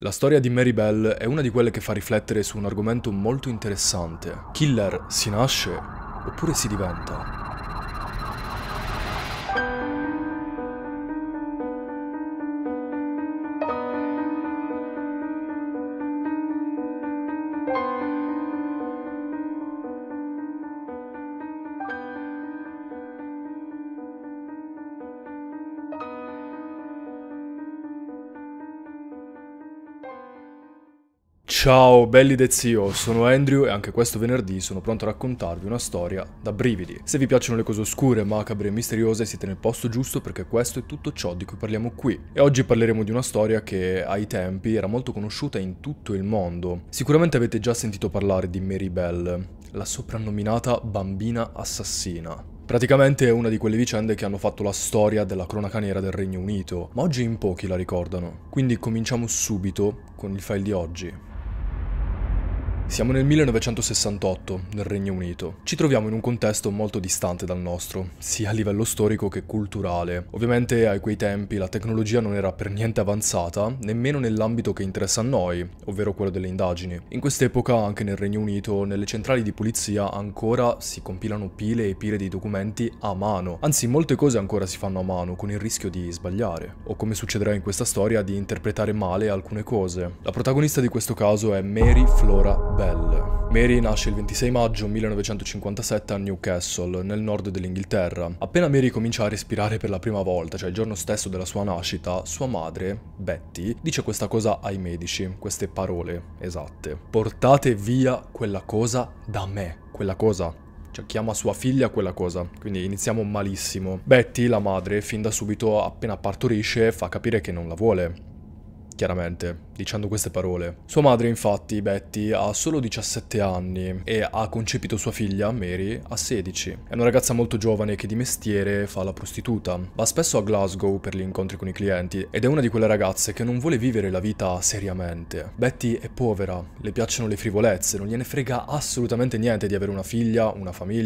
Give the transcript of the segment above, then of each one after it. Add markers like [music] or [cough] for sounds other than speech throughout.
La storia di Mary Bell è una di quelle che fa riflettere su un argomento molto interessante. Killer si nasce oppure si diventa? Ciao belli de zio, sono Andrew e anche questo venerdì sono pronto a raccontarvi una storia da brividi. Se vi piacciono le cose oscure, macabre e misteriose siete nel posto giusto perché questo è tutto ciò di cui parliamo qui. E oggi parleremo di una storia che ai tempi era molto conosciuta in tutto il mondo. Sicuramente avete già sentito parlare di Mary Bell, la soprannominata bambina assassina. Praticamente è una di quelle vicende che hanno fatto la storia della cronaca nera del Regno Unito, ma oggi in pochi la ricordano. Quindi cominciamo subito con il file di oggi. Siamo nel 1968, nel Regno Unito. Ci troviamo in un contesto molto distante dal nostro, sia a livello storico che culturale. Ovviamente a quei tempi la tecnologia non era per niente avanzata, nemmeno nell'ambito che interessa a noi, ovvero quello delle indagini. In quest'epoca, anche nel Regno Unito, nelle centrali di pulizia ancora si compilano pile e pile di documenti a mano. Anzi, molte cose ancora si fanno a mano, con il rischio di sbagliare, o come succederà in questa storia, di interpretare male alcune cose. La protagonista di questo caso è Mary Flora Bell. Mary nasce il 26 maggio 1957 a Newcastle, nel nord dell'Inghilterra. Appena Mary comincia a respirare per la prima volta, cioè il giorno stesso della sua nascita, sua madre, Betty, dice questa cosa ai medici, queste parole esatte. Portate via quella cosa da me. Quella cosa cioè chiama sua figlia quella cosa, quindi iniziamo malissimo. Betty, la madre, fin da subito appena partorisce fa capire che non la vuole, chiaramente, dicendo queste parole. Sua madre infatti, Betty, ha solo 17 anni e ha concepito sua figlia, Mary, a 16. È una ragazza molto giovane che di mestiere fa la prostituta. Va spesso a Glasgow per gli incontri con i clienti ed è una di quelle ragazze che non vuole vivere la vita seriamente. Betty è povera, le piacciono le frivolezze, non gliene frega assolutamente niente di avere una figlia, una famiglia,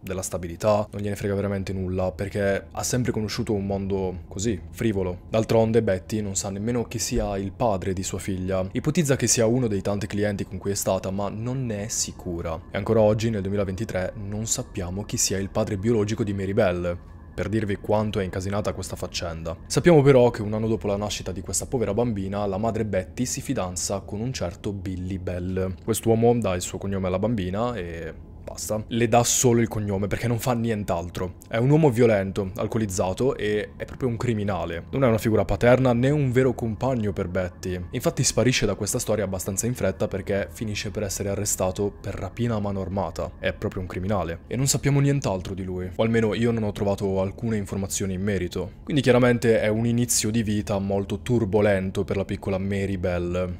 della stabilità, non gliene frega veramente nulla perché ha sempre conosciuto un mondo così, frivolo. D'altronde Betty non sa nemmeno chi sia il padre di sua sua figlia. Ipotizza che sia uno dei tanti clienti con cui è stata, ma non ne è sicura. E ancora oggi, nel 2023, non sappiamo chi sia il padre biologico di Mary Bell, per dirvi quanto è incasinata questa faccenda. Sappiamo però che un anno dopo la nascita di questa povera bambina, la madre Betty si fidanza con un certo Billy Bell. Quest'uomo dà il suo cognome alla bambina e Basta. Le dà solo il cognome perché non fa nient'altro. È un uomo violento, alcolizzato e è proprio un criminale. Non è una figura paterna né un vero compagno per Betty. Infatti sparisce da questa storia abbastanza in fretta perché finisce per essere arrestato per rapina a mano armata. È proprio un criminale. E non sappiamo nient'altro di lui. O almeno io non ho trovato alcune informazioni in merito. Quindi chiaramente è un inizio di vita molto turbolento per la piccola Mary Bell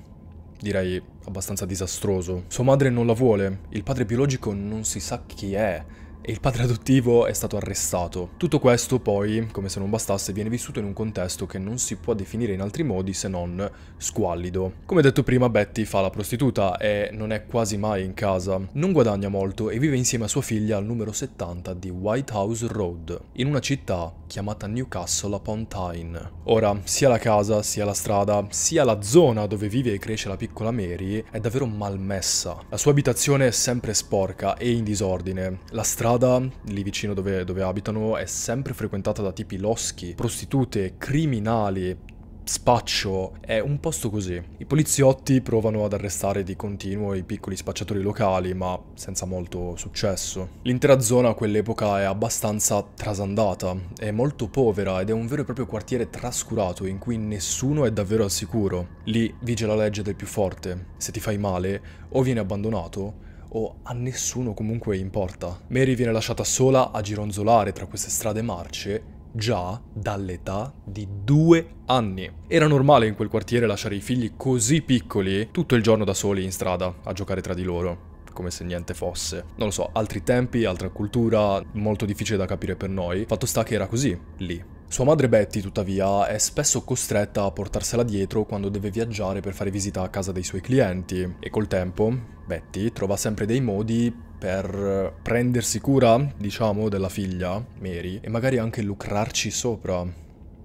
direi abbastanza disastroso. Sua madre non la vuole, il padre biologico non si sa chi è e il padre adottivo è stato arrestato. Tutto questo poi, come se non bastasse, viene vissuto in un contesto che non si può definire in altri modi se non squallido. Come detto prima, Betty fa la prostituta e non è quasi mai in casa. Non guadagna molto e vive insieme a sua figlia al numero 70 di White House Road, in una città chiamata Newcastle upon Tyne. Ora, sia la casa, sia la strada, sia la zona dove vive e cresce la piccola Mary è davvero malmessa. La sua abitazione è sempre sporca e in disordine. La strada strada, lì vicino dove, dove abitano, è sempre frequentata da tipi loschi, prostitute, criminali, spaccio è un posto così. I poliziotti provano ad arrestare di continuo i piccoli spacciatori locali, ma senza molto successo. L'intera zona a quell'epoca è abbastanza trasandata, è molto povera ed è un vero e proprio quartiere trascurato in cui nessuno è davvero al sicuro. Lì vige la legge del più forte. Se ti fai male, o vieni abbandonato, o a nessuno comunque importa. Mary viene lasciata sola a gironzolare tra queste strade marce già dall'età di due anni. Era normale in quel quartiere lasciare i figli così piccoli tutto il giorno da soli in strada a giocare tra di loro come se niente fosse. Non lo so, altri tempi, altra cultura, molto difficile da capire per noi. Fatto sta che era così, lì. Sua madre Betty, tuttavia, è spesso costretta a portarsela dietro quando deve viaggiare per fare visita a casa dei suoi clienti e col tempo Betty trova sempre dei modi per prendersi cura, diciamo, della figlia, Mary, e magari anche lucrarci sopra.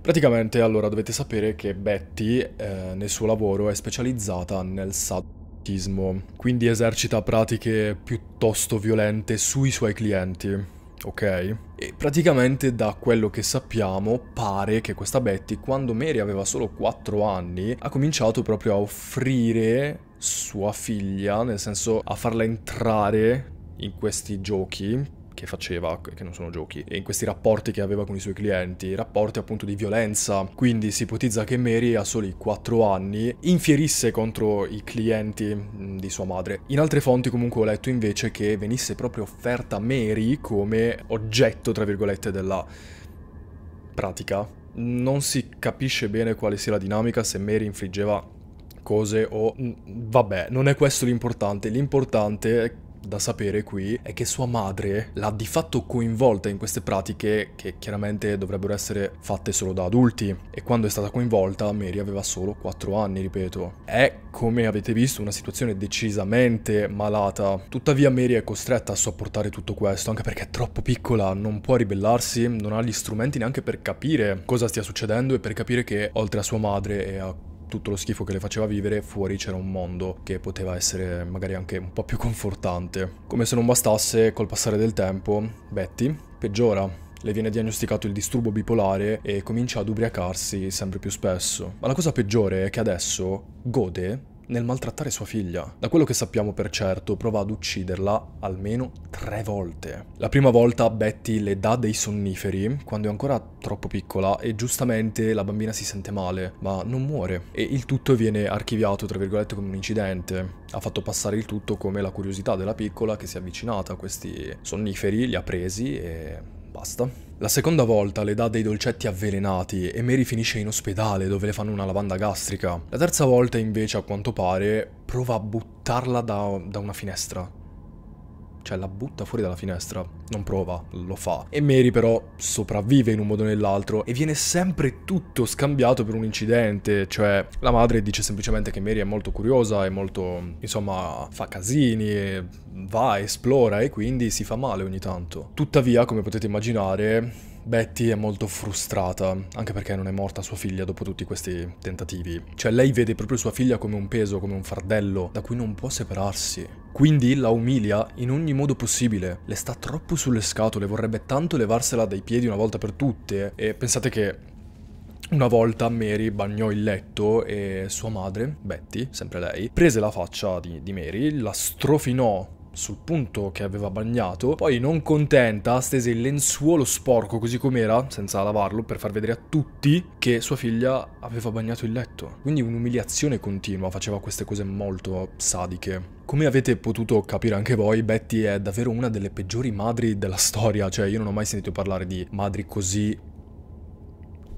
Praticamente allora dovete sapere che Betty eh, nel suo lavoro è specializzata nel sadismo, quindi esercita pratiche piuttosto violente sui suoi clienti ok? E praticamente da quello che sappiamo pare che questa Betty quando Mary aveva solo 4 anni ha cominciato proprio a offrire sua figlia, nel senso a farla entrare in questi giochi che faceva, che non sono giochi, e in questi rapporti che aveva con i suoi clienti, rapporti appunto di violenza. Quindi si ipotizza che Mary a soli 4 anni infierisse contro i clienti mm, di sua madre. In altre fonti comunque ho letto invece che venisse proprio offerta Mary come oggetto, tra virgolette, della pratica. Non si capisce bene quale sia la dinamica, se Mary infliggeva cose o... Mm, vabbè, non è questo l'importante. L'importante è da sapere qui è che sua madre l'ha di fatto coinvolta in queste pratiche che chiaramente dovrebbero essere fatte solo da adulti e quando è stata coinvolta Mary aveva solo 4 anni, ripeto. È, come avete visto, una situazione decisamente malata. Tuttavia Mary è costretta a sopportare tutto questo, anche perché è troppo piccola, non può ribellarsi, non ha gli strumenti neanche per capire cosa stia succedendo e per capire che oltre a sua madre e a tutto lo schifo che le faceva vivere, fuori c'era un mondo che poteva essere magari anche un po' più confortante. Come se non bastasse, col passare del tempo, Betty peggiora le viene diagnosticato il disturbo bipolare e comincia ad ubriacarsi sempre più spesso. Ma la cosa peggiore è che adesso gode nel maltrattare sua figlia. Da quello che sappiamo per certo, prova ad ucciderla almeno tre volte. La prima volta Betty le dà dei sonniferi quando è ancora troppo piccola e giustamente la bambina si sente male, ma non muore. E il tutto viene archiviato, tra virgolette, come un incidente. Ha fatto passare il tutto come la curiosità della piccola che si è avvicinata a questi sonniferi, li ha presi e Basta. La seconda volta le dà dei dolcetti avvelenati e Mary finisce in ospedale dove le fanno una lavanda gastrica. La terza volta invece, a quanto pare, prova a buttarla da, da una finestra cioè la butta fuori dalla finestra. Non prova, lo fa. E Mary però sopravvive in un modo o nell'altro e viene sempre tutto scambiato per un incidente, cioè la madre dice semplicemente che Mary è molto curiosa, è molto, insomma, fa casini, va, esplora e quindi si fa male ogni tanto. Tuttavia, come potete immaginare, Betty è molto frustrata, anche perché non è morta sua figlia dopo tutti questi tentativi. Cioè lei vede proprio sua figlia come un peso, come un fardello, da cui non può separarsi. Quindi la umilia in ogni modo possibile, le sta troppo sulle scatole, vorrebbe tanto levarsela dai piedi una volta per tutte. E pensate che una volta Mary bagnò il letto e sua madre, Betty, sempre lei, prese la faccia di, di Mary, la strofinò sul punto che aveva bagnato, poi non contenta stese il lenzuolo sporco così com'era, senza lavarlo, per far vedere a tutti che sua figlia aveva bagnato il letto. Quindi un'umiliazione continua, faceva queste cose molto sadiche. Come avete potuto capire anche voi, Betty è davvero una delle peggiori madri della storia, cioè io non ho mai sentito parlare di madri così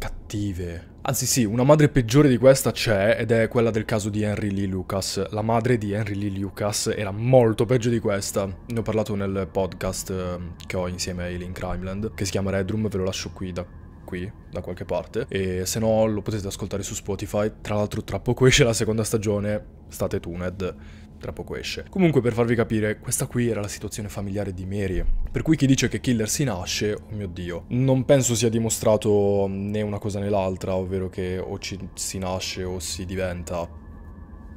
cattive. Anzi sì, una madre peggiore di questa c'è ed è quella del caso di Henry Lee Lucas. La madre di Henry Lee Lucas era molto peggio di questa. Ne ho parlato nel podcast ehm, che ho insieme a Eileen Crimeland, che si chiama Redroom, ve lo lascio qui da qui da qualche parte e se no lo potete ascoltare su Spotify tra l'altro tra poco esce la seconda stagione state tuned tra poco esce. Comunque per farvi capire, questa qui era la situazione familiare di Mary, per cui chi dice che Killer si nasce, oh mio dio, non penso sia dimostrato né una cosa né l'altra, ovvero che o ci si nasce o si diventa,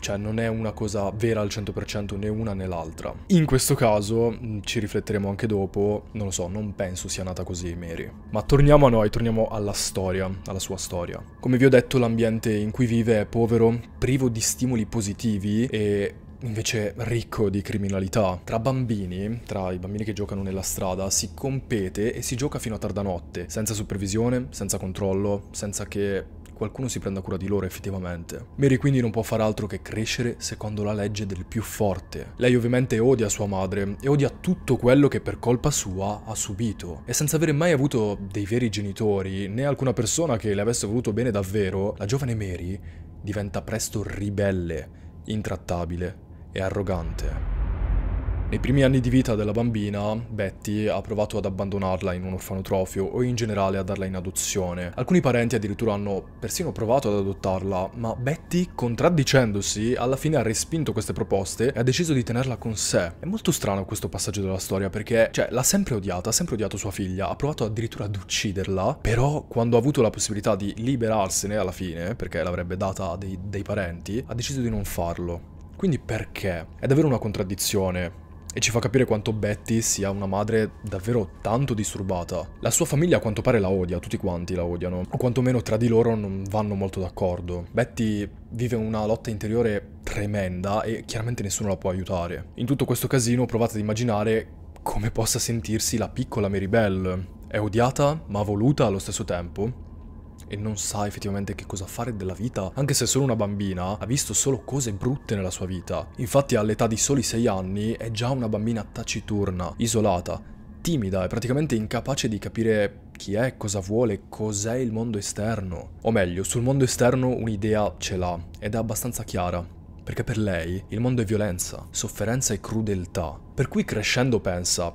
cioè non è una cosa vera al 100% né una né l'altra. In questo caso, mm, ci rifletteremo anche dopo, non lo so, non penso sia nata così Mary. Ma torniamo a noi, torniamo alla storia, alla sua storia. Come vi ho detto, l'ambiente in cui vive è povero, privo di stimoli positivi e invece ricco di criminalità. Tra bambini, tra i bambini che giocano nella strada, si compete e si gioca fino a tarda notte, senza supervisione, senza controllo, senza che qualcuno si prenda cura di loro effettivamente. Mary quindi non può far altro che crescere secondo la legge del più forte. Lei ovviamente odia sua madre e odia tutto quello che per colpa sua ha subito e senza avere mai avuto dei veri genitori né alcuna persona che le avesse voluto bene davvero, la giovane Mary diventa presto ribelle, intrattabile e arrogante. Nei primi anni di vita della bambina, Betty ha provato ad abbandonarla in un orfanotrofio o in generale a darla in adozione. Alcuni parenti addirittura hanno persino provato ad adottarla, ma Betty, contraddicendosi, alla fine ha respinto queste proposte e ha deciso di tenerla con sé. È molto strano questo passaggio della storia perché, cioè, l'ha sempre odiata, ha sempre odiato sua figlia, ha provato addirittura ad ucciderla, però quando ha avuto la possibilità di liberarsene alla fine, perché l'avrebbe data a dei, dei parenti, ha deciso di non farlo. Quindi perché? È davvero una contraddizione e ci fa capire quanto Betty sia una madre davvero tanto disturbata. La sua famiglia a quanto pare la odia, tutti quanti la odiano, o quantomeno tra di loro non vanno molto d'accordo. Betty vive una lotta interiore tremenda e chiaramente nessuno la può aiutare. In tutto questo casino provate ad immaginare come possa sentirsi la piccola Mary Bell. È odiata ma voluta allo stesso tempo e non sa effettivamente che cosa fare della vita, anche se è solo una bambina, ha visto solo cose brutte nella sua vita. Infatti all'età di soli 6 anni è già una bambina taciturna, isolata, timida e praticamente incapace di capire chi è, cosa vuole, cos'è il mondo esterno. O meglio, sul mondo esterno un'idea ce l'ha ed è abbastanza chiara perché per lei il mondo è violenza, sofferenza e crudeltà. Per cui crescendo pensa,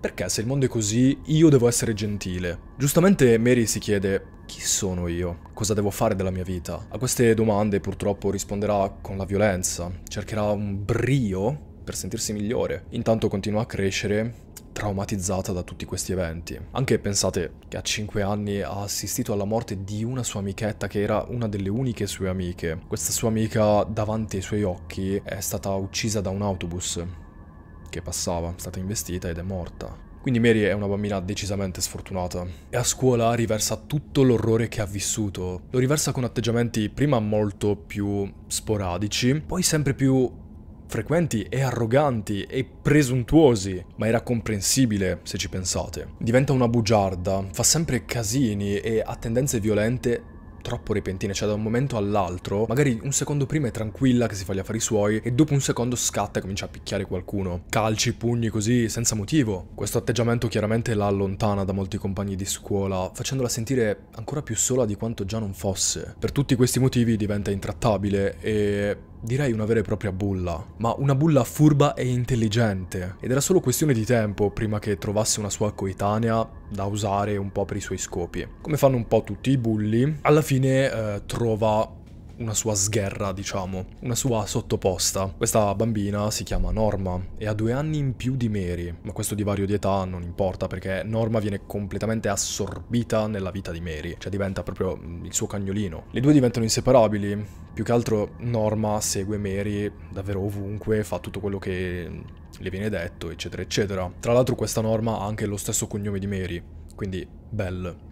perché se il mondo è così, io devo essere gentile? Giustamente Mary si chiede, chi sono io? Cosa devo fare della mia vita? A queste domande purtroppo risponderà con la violenza, cercherà un brio per sentirsi migliore. Intanto continua a crescere traumatizzata da tutti questi eventi. Anche pensate che a 5 anni ha assistito alla morte di una sua amichetta che era una delle uniche sue amiche. Questa sua amica davanti ai suoi occhi è stata uccisa da un autobus che passava, è stata investita ed è morta. Quindi Mary è una bambina decisamente sfortunata e a scuola riversa tutto l'orrore che ha vissuto. Lo riversa con atteggiamenti prima molto più sporadici, poi sempre più frequenti e arroganti e presuntuosi, ma era comprensibile se ci pensate. Diventa una bugiarda, fa sempre casini e ha tendenze violente troppo repentine, cioè da un momento all'altro, magari un secondo prima è tranquilla che si fa gli affari suoi e dopo un secondo scatta e comincia a picchiare qualcuno. Calci, pugni così, senza motivo. Questo atteggiamento chiaramente la allontana da molti compagni di scuola, facendola sentire ancora più sola di quanto già non fosse. Per tutti questi motivi diventa intrattabile e Direi una vera e propria bulla, ma una bulla furba e intelligente, ed era solo questione di tempo prima che trovasse una sua coetanea da usare un po' per i suoi scopi. Come fanno un po' tutti i bulli, alla fine eh, trova una sua sgherra, diciamo, una sua sottoposta. Questa bambina si chiama Norma e ha due anni in più di Mary, ma questo divario di età non importa perché Norma viene completamente assorbita nella vita di Mary, cioè diventa proprio mm, il suo cagnolino. Le due diventano inseparabili, più che altro Norma segue Mary davvero ovunque, fa tutto quello che mm, le viene detto, eccetera, eccetera. Tra l'altro questa Norma ha anche lo stesso cognome di Mary, quindi Belle.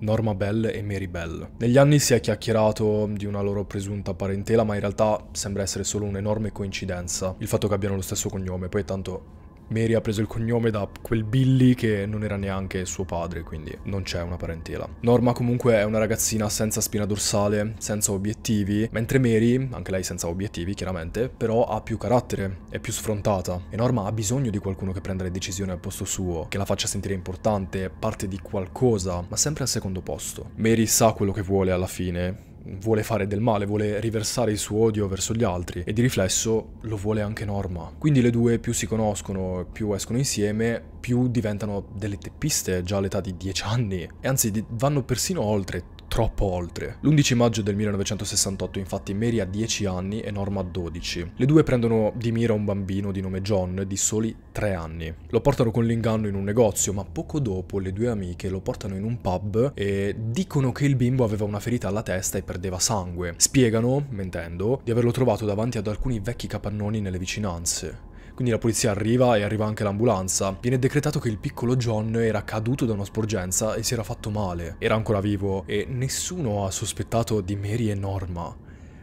Norma Bell e Mary Bell. Negli anni si è chiacchierato di una loro presunta parentela, ma in realtà sembra essere solo un'enorme coincidenza il fatto che abbiano lo stesso cognome, poi tanto Mary ha preso il cognome da quel Billy che non era neanche suo padre, quindi non c'è una parentela. Norma comunque è una ragazzina senza spina dorsale, senza obiettivi, mentre Mary, anche lei senza obiettivi chiaramente, però ha più carattere, è più sfrontata. E Norma ha bisogno di qualcuno che prenda le decisioni al posto suo, che la faccia sentire importante, parte di qualcosa, ma sempre al secondo posto. Mary sa quello che vuole alla fine, vuole fare del male, vuole riversare il suo odio verso gli altri e di riflesso lo vuole anche Norma. Quindi le due più si conoscono, più escono insieme, più diventano delle teppiste già all'età di 10 anni e anzi vanno persino oltre troppo oltre. L'11 maggio del 1968 infatti Mary ha 10 anni e Norma 12. Le due prendono di mira un bambino di nome John di soli 3 anni. Lo portano con l'inganno in un negozio ma poco dopo le due amiche lo portano in un pub e dicono che il bimbo aveva una ferita alla testa e perdeva sangue. Spiegano, mentendo, di averlo trovato davanti ad alcuni vecchi capannoni nelle vicinanze. Quindi la polizia arriva e arriva anche l'ambulanza. Viene decretato che il piccolo John era caduto da una sporgenza e si era fatto male. Era ancora vivo e nessuno ha sospettato di Mary e Norma.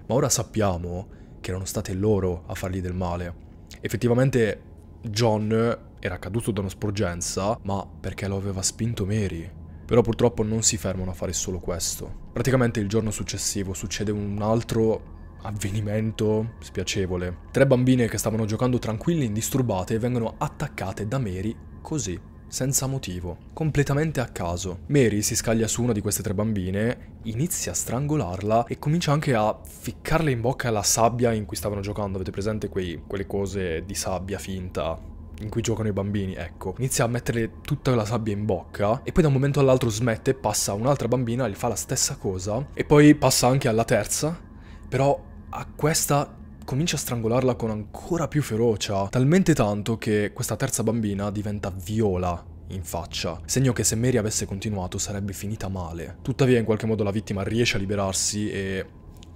Ma ora sappiamo che erano state loro a fargli del male. Effettivamente John era caduto da una sporgenza, ma perché lo aveva spinto Mary. Però purtroppo non si fermano a fare solo questo. Praticamente il giorno successivo succede un altro avvenimento spiacevole. Tre bambine che stavano giocando tranquille e indisturbate vengono attaccate da Mary così, senza motivo, completamente a caso. Mary si scaglia su una di queste tre bambine, inizia a strangolarla e comincia anche a ficcarle in bocca la sabbia in cui stavano giocando. Avete presente quei, quelle cose di sabbia finta? in cui giocano i bambini, ecco. Inizia a metterle tutta la sabbia in bocca e poi da un momento all'altro smette, passa a un'altra bambina, gli fa la stessa cosa e poi passa anche alla terza però a questa comincia a strangolarla con ancora più ferocia, talmente tanto che questa terza bambina diventa viola in faccia, segno che se Mary avesse continuato sarebbe finita male. Tuttavia in qualche modo la vittima riesce a liberarsi e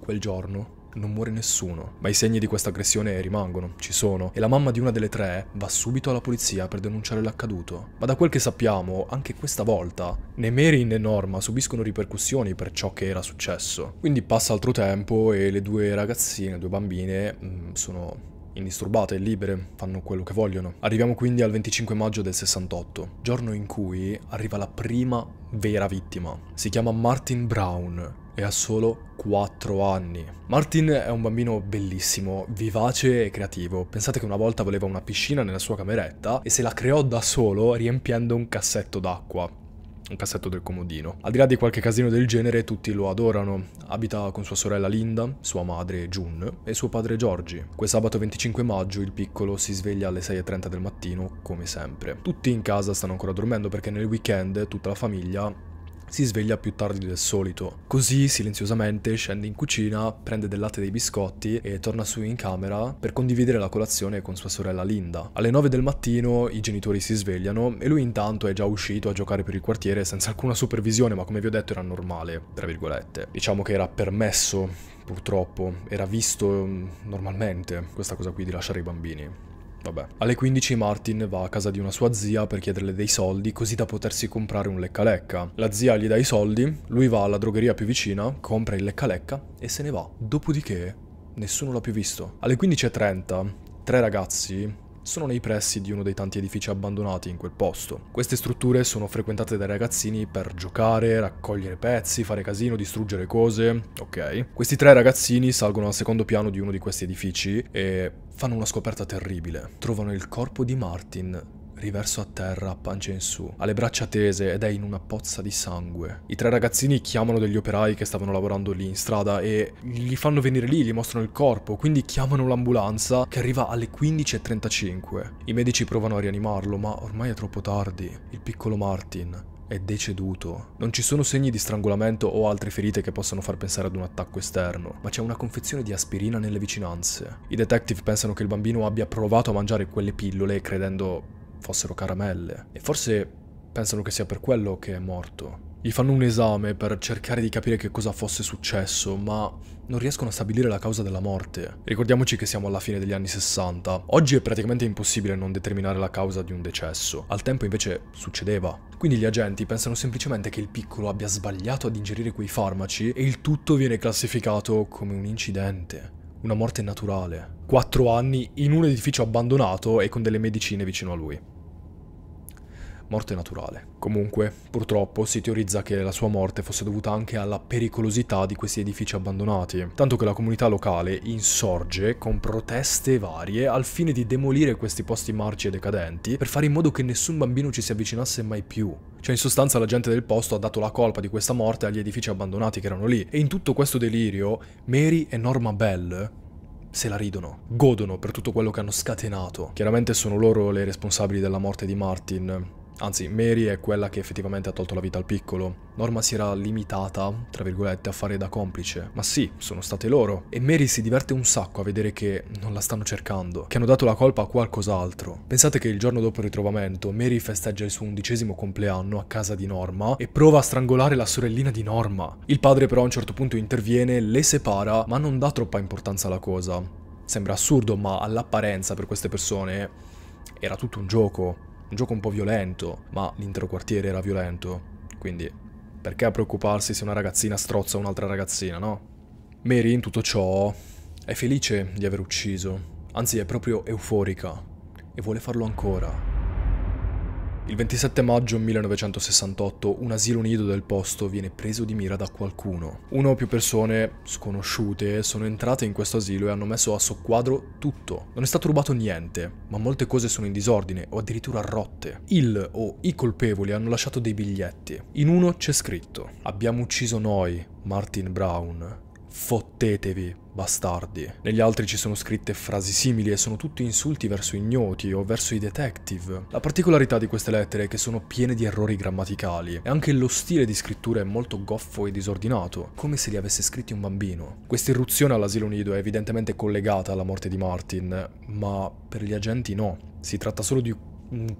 quel giorno non muore nessuno, ma i segni di questa aggressione rimangono, ci sono, e la mamma di una delle tre va subito alla polizia per denunciare l'accaduto. Ma da quel che sappiamo, anche questa volta, né Mary né Norma subiscono ripercussioni per ciò che era successo. Quindi passa altro tempo e le due ragazzine, due bambine, mm, sono indisturbate e libere, fanno quello che vogliono. Arriviamo quindi al 25 maggio del 68, giorno in cui arriva la prima vera vittima. Si chiama Martin Brown e ha solo 4 anni. Martin è un bambino bellissimo, vivace e creativo. Pensate che una volta voleva una piscina nella sua cameretta e se la creò da solo riempiendo un cassetto d'acqua un cassetto del comodino. Al di là di qualche casino del genere, tutti lo adorano. Abita con sua sorella Linda, sua madre June e suo padre Giorgi. Quel sabato 25 maggio il piccolo si sveglia alle 6.30 del mattino, come sempre. Tutti in casa stanno ancora dormendo perché nel weekend tutta la famiglia si sveglia più tardi del solito. Così silenziosamente scende in cucina, prende del latte e dei biscotti e torna su in camera per condividere la colazione con sua sorella Linda. Alle 9 del mattino i genitori si svegliano e lui intanto è già uscito a giocare per il quartiere senza alcuna supervisione, ma come vi ho detto era normale, tra virgolette. Diciamo che era permesso, purtroppo, era visto mm, normalmente questa cosa qui di lasciare i bambini. Vabbè. Alle 15 Martin va a casa di una sua zia per chiederle dei soldi così da potersi comprare un lecca-lecca. La zia gli dà i soldi, lui va alla drogheria più vicina, compra il lecca-lecca e se ne va. Dopodiché nessuno l'ha più visto. Alle 15.30 tre ragazzi sono nei pressi di uno dei tanti edifici abbandonati in quel posto. Queste strutture sono frequentate dai ragazzini per giocare, raccogliere pezzi, fare casino, distruggere cose, ok? Questi tre ragazzini salgono al secondo piano di uno di questi edifici e fanno una scoperta terribile. Trovano il corpo di Martin riverso a terra a pancia in su. Ha le braccia tese ed è in una pozza di sangue. I tre ragazzini chiamano degli operai che stavano lavorando lì in strada e li fanno venire lì, gli mostrano il corpo, quindi chiamano l'ambulanza che arriva alle 15.35. I medici provano a rianimarlo, ma ormai è troppo tardi. Il piccolo Martin è deceduto. Non ci sono segni di strangolamento o altre ferite che possano far pensare ad un attacco esterno, ma c'è una confezione di aspirina nelle vicinanze. I detective pensano che il bambino abbia provato a mangiare quelle pillole credendo fossero caramelle. E forse pensano che sia per quello che è morto. Gli fanno un esame per cercare di capire che cosa fosse successo, ma non riescono a stabilire la causa della morte. Ricordiamoci che siamo alla fine degli anni 60. Oggi è praticamente impossibile non determinare la causa di un decesso. Al tempo invece succedeva. Quindi gli agenti pensano semplicemente che il piccolo abbia sbagliato ad ingerire quei farmaci e il tutto viene classificato come un incidente una morte naturale. Quattro anni in un edificio abbandonato e con delle medicine vicino a lui morte naturale. Comunque, purtroppo, si teorizza che la sua morte fosse dovuta anche alla pericolosità di questi edifici abbandonati, tanto che la comunità locale insorge con proteste varie al fine di demolire questi posti marci e decadenti per fare in modo che nessun bambino ci si avvicinasse mai più. Cioè in sostanza la gente del posto ha dato la colpa di questa morte agli edifici abbandonati che erano lì e in tutto questo delirio Mary e Norma Bell se la ridono, godono per tutto quello che hanno scatenato. Chiaramente sono loro le responsabili della morte di Martin, Anzi, Mary è quella che effettivamente ha tolto la vita al piccolo. Norma si era limitata, tra virgolette, a fare da complice. Ma sì, sono state loro. E Mary si diverte un sacco a vedere che non la stanno cercando, che hanno dato la colpa a qualcos'altro. Pensate che il giorno dopo il ritrovamento, Mary festeggia il suo undicesimo compleanno a casa di Norma e prova a strangolare la sorellina di Norma. Il padre però a un certo punto interviene, le separa, ma non dà troppa importanza alla cosa. Sembra assurdo, ma all'apparenza per queste persone era tutto un gioco. Un gioco un po' violento, ma l'intero quartiere era violento. Quindi, perché preoccuparsi se una ragazzina strozza un'altra ragazzina, no? Mary, in tutto ciò, è felice di aver ucciso. Anzi, è proprio euforica. E vuole farlo ancora. Il 27 maggio 1968 un asilo nido del posto viene preso di mira da qualcuno. Una o più persone sconosciute sono entrate in questo asilo e hanno messo a soqquadro tutto. Non è stato rubato niente, ma molte cose sono in disordine o addirittura rotte. Il o i colpevoli hanno lasciato dei biglietti. In uno c'è scritto: Abbiamo ucciso noi, Martin Brown. Fottetevi, bastardi. Negli altri ci sono scritte frasi simili e sono tutti insulti verso ignoti o verso i detective. La particolarità di queste lettere è che sono piene di errori grammaticali e anche lo stile di scrittura è molto goffo e disordinato, come se li avesse scritti un bambino. Questa irruzione all'asilo nido è evidentemente collegata alla morte di Martin, ma per gli agenti no. Si tratta solo di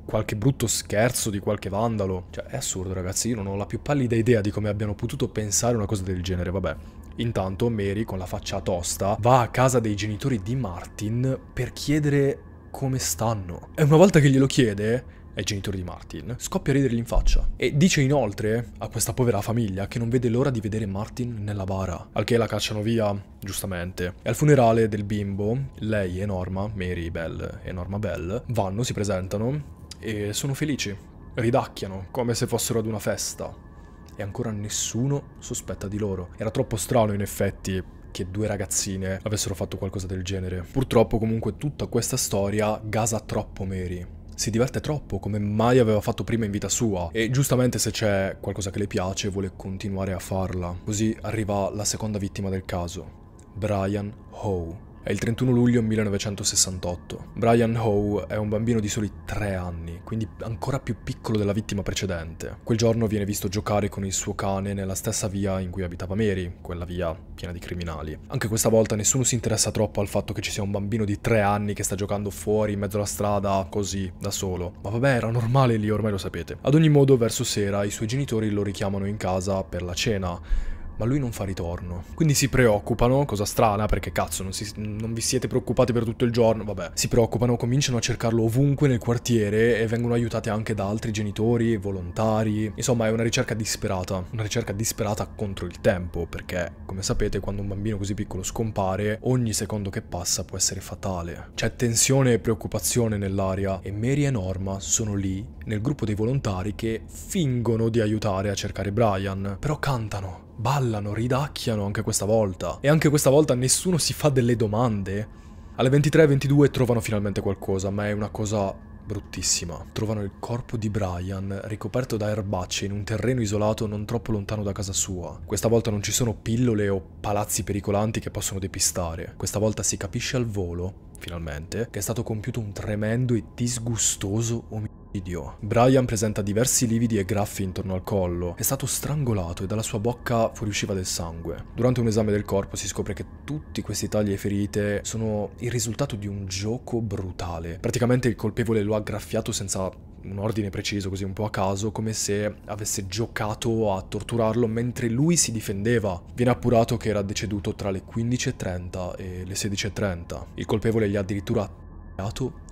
qualche brutto scherzo di qualche vandalo. Cioè, è assurdo, ragazzi. Io non ho la più pallida idea di come abbiano potuto pensare una cosa del genere, vabbè. Intanto Mary, con la faccia tosta, va a casa dei genitori di Martin per chiedere come stanno. E una volta che glielo chiede, ai genitori di Martin, scoppia a ridergli in faccia e dice inoltre a questa povera famiglia che non vede l'ora di vedere Martin nella bara, al che la cacciano via, giustamente. E al funerale del bimbo, lei e Norma, Mary Bell e Norma Bell, vanno, si presentano e sono felici, ridacchiano come se fossero ad una festa e ancora nessuno sospetta di loro. Era troppo strano in effetti che due ragazzine avessero fatto qualcosa del genere. Purtroppo comunque tutta questa storia gasa troppo Mary si diverte troppo come mai aveva fatto prima in vita sua e giustamente se c'è qualcosa che le piace vuole continuare a farla. Così arriva la seconda vittima del caso, Brian Howe. È il 31 luglio 1968. Brian Howe è un bambino di soli 3 anni, quindi ancora più piccolo della vittima precedente. Quel giorno viene visto giocare con il suo cane nella stessa via in cui abitava Mary, quella via piena di criminali. Anche questa volta nessuno si interessa troppo al fatto che ci sia un bambino di 3 anni che sta giocando fuori in mezzo alla strada, così, da solo. Ma vabbè, era normale lì, ormai lo sapete. Ad ogni modo, verso sera, i suoi genitori lo richiamano in casa per la cena ma lui non fa ritorno. Quindi si preoccupano, cosa strana perché cazzo non, si, non, vi siete preoccupati per tutto il giorno, vabbè. Si preoccupano, cominciano a cercarlo ovunque nel quartiere e vengono aiutate anche da altri genitori, volontari. Insomma è una ricerca disperata, una ricerca disperata contro il tempo perché come sapete quando un bambino così piccolo scompare ogni secondo che passa può essere fatale. C'è tensione e preoccupazione nell'aria e Mary e Norma sono lì nel gruppo dei volontari che fingono di aiutare a cercare Brian, però cantano ballano, ridacchiano anche questa volta. E anche questa volta nessuno si fa delle domande. Alle 23.22 trovano finalmente qualcosa, ma è una cosa bruttissima. Trovano il corpo di Brian ricoperto da erbacce in un terreno isolato non troppo lontano da casa sua. Questa volta non ci sono pillole o palazzi pericolanti che possono depistare. Questa volta si capisce al volo finalmente, che è stato compiuto un tremendo e disgustoso omicidio. Brian presenta diversi lividi e graffi intorno al collo, è stato strangolato e dalla sua bocca fuoriusciva del sangue. Durante un esame del corpo si scopre che tutti questi tagli e ferite sono il risultato di un gioco brutale. Praticamente il colpevole lo ha graffiato senza un ordine preciso, così un po' a caso, come se avesse giocato a torturarlo mentre lui si difendeva. Viene appurato che era deceduto tra le 15.30 e le 16.30. Il colpevole gli ha addirittura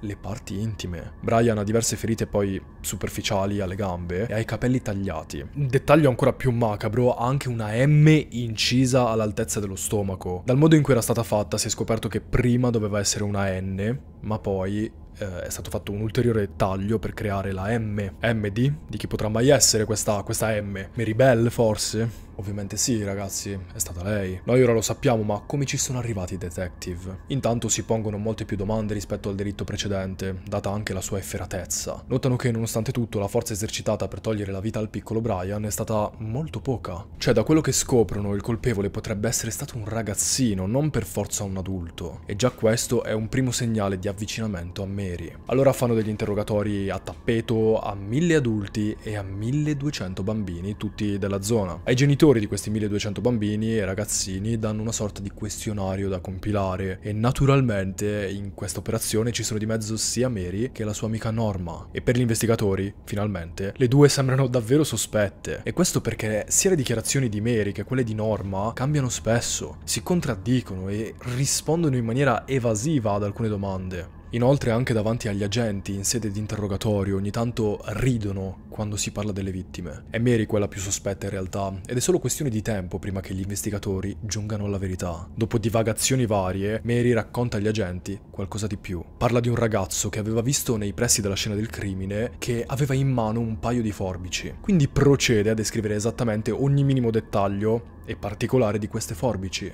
le parti intime. Brian ha diverse ferite poi superficiali alle gambe e ha i capelli tagliati. Un dettaglio ancora più macabro, ha anche una M incisa all'altezza dello stomaco. Dal modo in cui era stata fatta si è scoperto che prima doveva essere una N, ma poi eh, è stato fatto un ulteriore taglio per creare la M. MD? Di chi potrà mai essere questa, questa M? Mary Bell forse? Ovviamente sì, ragazzi, è stata lei. Noi ora lo sappiamo, ma come ci sono arrivati i detective? Intanto si pongono molte più domande rispetto al delitto precedente, data anche la sua efferatezza. Notano che, nonostante tutto, la forza esercitata per togliere la vita al piccolo Brian è stata molto poca. Cioè, da quello che scoprono, il colpevole potrebbe essere stato un ragazzino, non per forza un adulto. E già questo è un primo segnale di avvicinamento a Mary. Allora fanno degli interrogatori a tappeto a mille adulti e a 1200 bambini, tutti della zona. Ai genitori genitori di questi 1200 bambini e ragazzini danno una sorta di questionario da compilare e naturalmente in questa operazione ci sono di mezzo sia Mary che la sua amica Norma e per gli investigatori, finalmente, le due sembrano davvero sospette e questo perché sia le dichiarazioni di Mary che quelle di Norma cambiano spesso, si contraddicono e rispondono in maniera evasiva ad alcune domande. Inoltre anche davanti agli agenti in sede di interrogatorio ogni tanto ridono quando si parla delle vittime. È Mary quella più sospetta in realtà ed è solo questione di tempo prima che gli investigatori giungano alla verità. Dopo divagazioni varie, Mary racconta agli agenti qualcosa di più. Parla di un ragazzo che aveva visto nei pressi della scena del crimine che aveva in mano un paio di forbici. Quindi procede a descrivere esattamente ogni minimo dettaglio e particolare di queste forbici.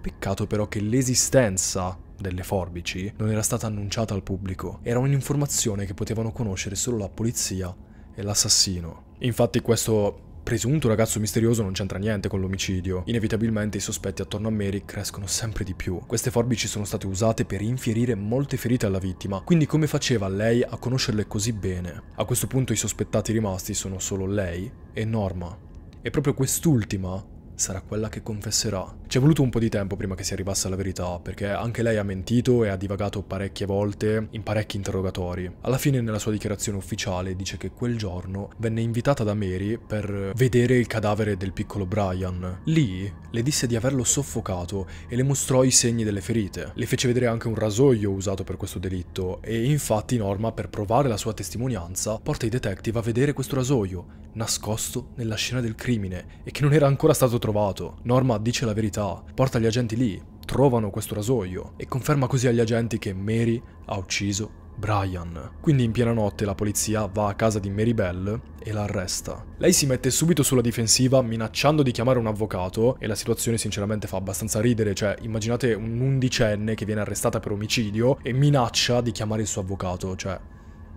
Peccato però che l'esistenza delle forbici non era stata annunciata al pubblico. Era un'informazione che potevano conoscere solo la polizia e l'assassino. Infatti questo presunto ragazzo misterioso non c'entra niente con l'omicidio. Inevitabilmente i sospetti attorno a Mary crescono sempre di più. Queste forbici sono state usate per infierire molte ferite alla vittima, quindi come faceva lei a conoscerle così bene? A questo punto i sospettati rimasti sono solo lei e Norma. E proprio quest'ultima sarà quella che confesserà. Ci è voluto un po' di tempo prima che si arrivasse alla verità, perché anche lei ha mentito e ha divagato parecchie volte in parecchi interrogatori. Alla fine nella sua dichiarazione ufficiale dice che quel giorno venne invitata da Mary per vedere il cadavere del piccolo Brian. Lì le disse di averlo soffocato e le mostrò i segni delle ferite. Le fece vedere anche un rasoio usato per questo delitto e infatti Norma per provare la sua testimonianza porta i detective a vedere questo rasoio nascosto nella scena del crimine e che non era ancora stato trovato. Norma dice la verità, porta gli agenti lì, trovano questo rasoio e conferma così agli agenti che Mary ha ucciso Brian. Quindi in piena notte la polizia va a casa di Mary Bell e la arresta. Lei si mette subito sulla difensiva minacciando di chiamare un avvocato e la situazione sinceramente fa abbastanza ridere, cioè immaginate un undicenne che viene arrestata per omicidio e minaccia di chiamare il suo avvocato, cioè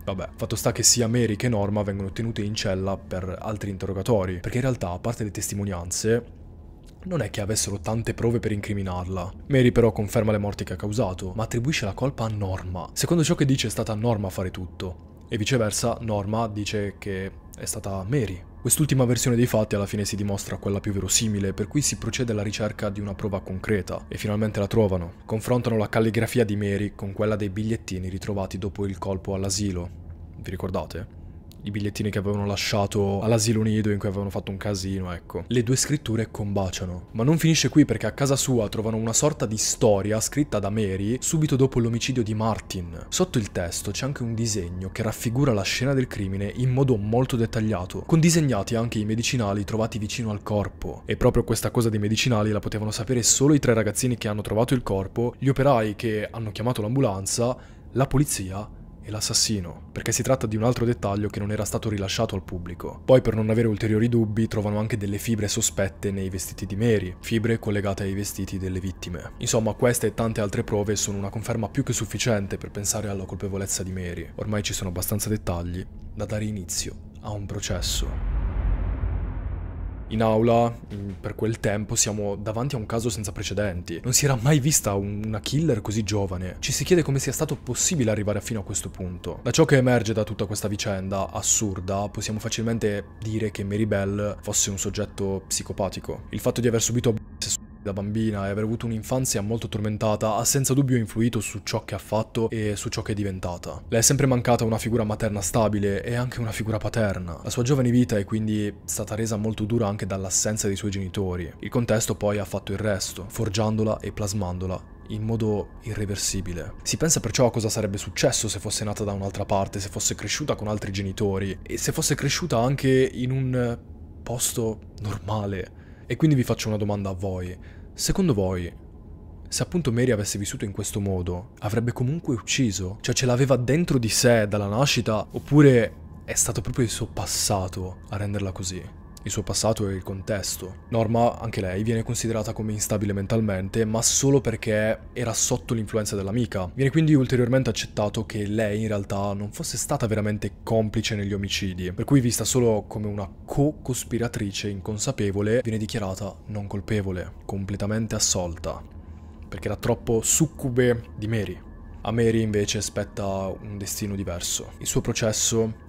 Vabbè, fatto sta che sia Mary che Norma vengono tenute in cella per altri interrogatori, perché in realtà, a parte le testimonianze, non è che avessero tante prove per incriminarla. Mary però conferma le morti che ha causato, ma attribuisce la colpa a Norma. Secondo ciò che dice è stata Norma a fare tutto. E viceversa, Norma dice che è stata Mary Quest'ultima versione dei fatti alla fine si dimostra quella più verosimile, per cui si procede alla ricerca di una prova concreta e finalmente la trovano. Confrontano la calligrafia di Mary con quella dei bigliettini ritrovati dopo il colpo all'asilo. Vi ricordate? i bigliettini che avevano lasciato all'asilo nido in cui avevano fatto un casino, ecco. Le due scritture combaciano. Ma non finisce qui perché a casa sua trovano una sorta di storia scritta da Mary subito dopo l'omicidio di Martin. Sotto il testo c'è anche un disegno che raffigura la scena del crimine in modo molto dettagliato, con disegnati anche i medicinali trovati vicino al corpo. E proprio questa cosa dei medicinali la potevano sapere solo i tre ragazzini che hanno trovato il corpo, gli operai che hanno chiamato l'ambulanza, la polizia e l'assassino, perché si tratta di un altro dettaglio che non era stato rilasciato al pubblico. Poi per non avere ulteriori dubbi trovano anche delle fibre sospette nei vestiti di Mary, fibre collegate ai vestiti delle vittime. Insomma queste e tante altre prove sono una conferma più che sufficiente per pensare alla colpevolezza di Mary. Ormai ci sono abbastanza dettagli da dare inizio a un processo. In aula, per quel tempo, siamo davanti a un caso senza precedenti. Non si era mai vista una killer così giovane. Ci si chiede come sia stato possibile arrivare fino a questo punto. Da ciò che emerge da tutta questa vicenda assurda, possiamo facilmente dire che Mary Bell fosse un soggetto psicopatico. Il fatto di aver subito da bambina e aver avuto un'infanzia molto tormentata ha senza dubbio influito su ciò che ha fatto e su ciò che è diventata. Le è sempre mancata una figura materna stabile e anche una figura paterna. La sua giovane vita è quindi stata resa molto dura anche dall'assenza dei suoi genitori. Il contesto poi ha fatto il resto, forgiandola e plasmandola in modo irreversibile. Si pensa perciò a cosa sarebbe successo se fosse nata da un'altra parte, se fosse cresciuta con altri genitori e se fosse cresciuta anche in un posto normale, e quindi vi faccio una domanda a voi. Secondo voi, se appunto Mary avesse vissuto in questo modo, avrebbe comunque ucciso? Cioè ce l'aveva dentro di sé dalla nascita? Oppure è stato proprio il suo passato a renderla così? il suo passato e il contesto. Norma, anche lei, viene considerata come instabile mentalmente, ma solo perché era sotto l'influenza dell'amica. Viene quindi ulteriormente accettato che lei in realtà non fosse stata veramente complice negli omicidi, per cui vista solo come una co-cospiratrice inconsapevole, viene dichiarata non colpevole, completamente assolta, perché era troppo succube di Mary. A Mary invece spetta un destino diverso. Il suo processo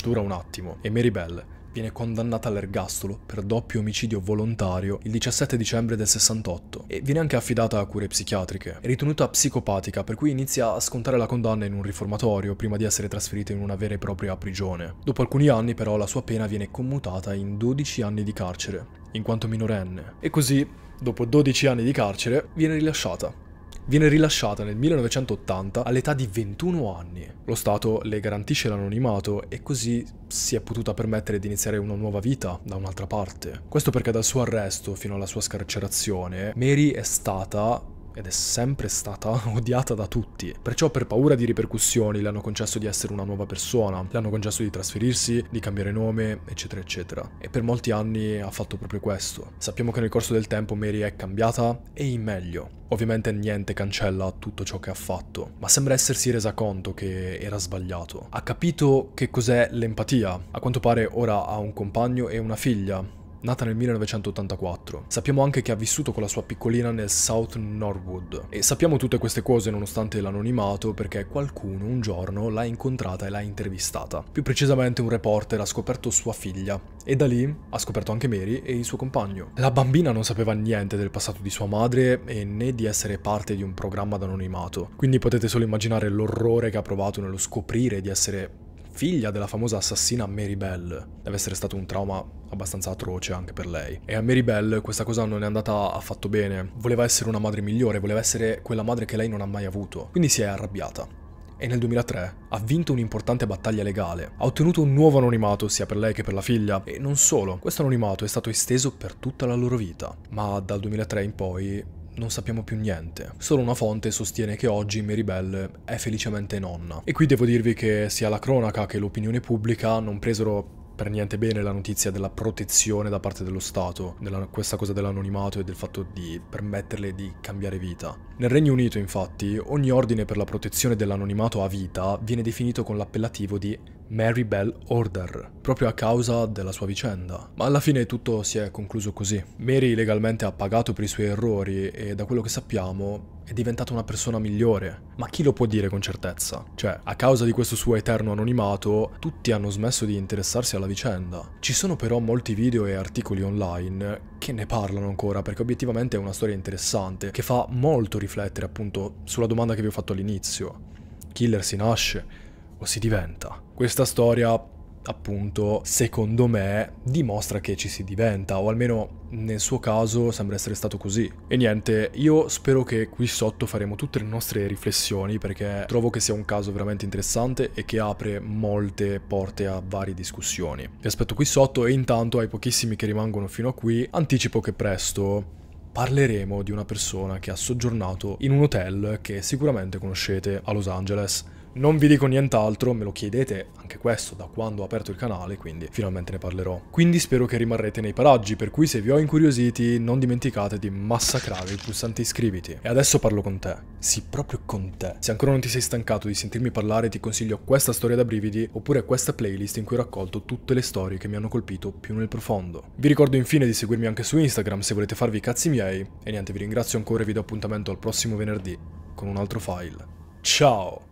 dura un attimo e Mary Bell viene condannata all'ergastolo per doppio omicidio volontario il 17 dicembre del 68 e viene anche affidata a cure psichiatriche. È ritenuta psicopatica per cui inizia a scontare la condanna in un riformatorio prima di essere trasferita in una vera e propria prigione. Dopo alcuni anni però la sua pena viene commutata in 12 anni di carcere, in quanto minorenne. E così, dopo 12 anni di carcere, viene rilasciata Viene rilasciata nel 1980 all'età di 21 anni. Lo Stato le garantisce l'anonimato e così si è potuta permettere di iniziare una nuova vita da un'altra parte. Questo perché dal suo arresto fino alla sua scarcerazione, Mary è stata ed è sempre stata [laughs] odiata da tutti. Perciò per paura di ripercussioni le hanno concesso di essere una nuova persona, le hanno concesso di trasferirsi, di cambiare nome, eccetera eccetera. E per molti anni ha fatto proprio questo. Sappiamo che nel corso del tempo Mary è cambiata e in meglio. Ovviamente niente cancella tutto ciò che ha fatto, ma sembra essersi resa conto che era sbagliato. Ha capito che cos'è l'empatia. A quanto pare ora ha un compagno e una figlia, nata nel 1984. Sappiamo anche che ha vissuto con la sua piccolina nel South Norwood e sappiamo tutte queste cose nonostante l'anonimato perché qualcuno un giorno l'ha incontrata e l'ha intervistata. Più precisamente un reporter ha scoperto sua figlia e da lì ha scoperto anche Mary e il suo compagno. La bambina non sapeva niente del passato di sua madre e né di essere parte di un programma d'anonimato, quindi potete solo immaginare l'orrore che ha provato nello scoprire di essere figlia della famosa assassina Mary Bell. Deve essere stato un trauma abbastanza atroce anche per lei. E a Mary Bell questa cosa non è andata affatto bene. Voleva essere una madre migliore, voleva essere quella madre che lei non ha mai avuto. Quindi si è arrabbiata e nel 2003 ha vinto un'importante battaglia legale. Ha ottenuto un nuovo anonimato sia per lei che per la figlia e non solo, questo anonimato è stato esteso per tutta la loro vita, ma dal 2003 in poi non sappiamo più niente. Solo una fonte sostiene che oggi Maribel è felicemente nonna. E qui devo dirvi che sia la cronaca che l'opinione pubblica non presero per niente bene la notizia della protezione da parte dello Stato, della, questa cosa dell'anonimato e del fatto di permetterle di cambiare vita. Nel Regno Unito, infatti, ogni ordine per la protezione dell'anonimato a vita viene definito con l'appellativo di Mary Bell Order, proprio a causa della sua vicenda. Ma alla fine tutto si è concluso così. Mary legalmente ha pagato per i suoi errori e da quello che sappiamo è diventato una persona migliore. Ma chi lo può dire con certezza? Cioè, a causa di questo suo eterno anonimato, tutti hanno smesso di interessarsi alla vicenda. Ci sono però molti video e articoli online che ne parlano ancora, perché obiettivamente è una storia interessante, che fa molto riflettere appunto sulla domanda che vi ho fatto all'inizio. Killer si nasce o si diventa? Questa storia appunto, secondo me, dimostra che ci si diventa, o almeno nel suo caso sembra essere stato così. E niente, io spero che qui sotto faremo tutte le nostre riflessioni perché trovo che sia un caso veramente interessante e che apre molte porte a varie discussioni. Vi aspetto qui sotto e intanto ai pochissimi che rimangono fino a qui anticipo che presto parleremo di una persona che ha soggiornato in un hotel che sicuramente conoscete a Los Angeles. Non vi dico nient'altro, me lo chiedete anche questo da quando ho aperto il canale, quindi finalmente ne parlerò. Quindi spero che rimarrete nei paraggi, per cui se vi ho incuriositi non dimenticate di massacrare il pulsante iscriviti. E adesso parlo con te. Sì, proprio con te. Se ancora non ti sei stancato di sentirmi parlare ti consiglio questa storia da brividi oppure questa playlist in cui ho raccolto tutte le storie che mi hanno colpito più nel profondo. Vi ricordo infine di seguirmi anche su Instagram se volete farvi i cazzi miei e niente, vi ringrazio ancora e vi do appuntamento al prossimo venerdì con un altro file. Ciao!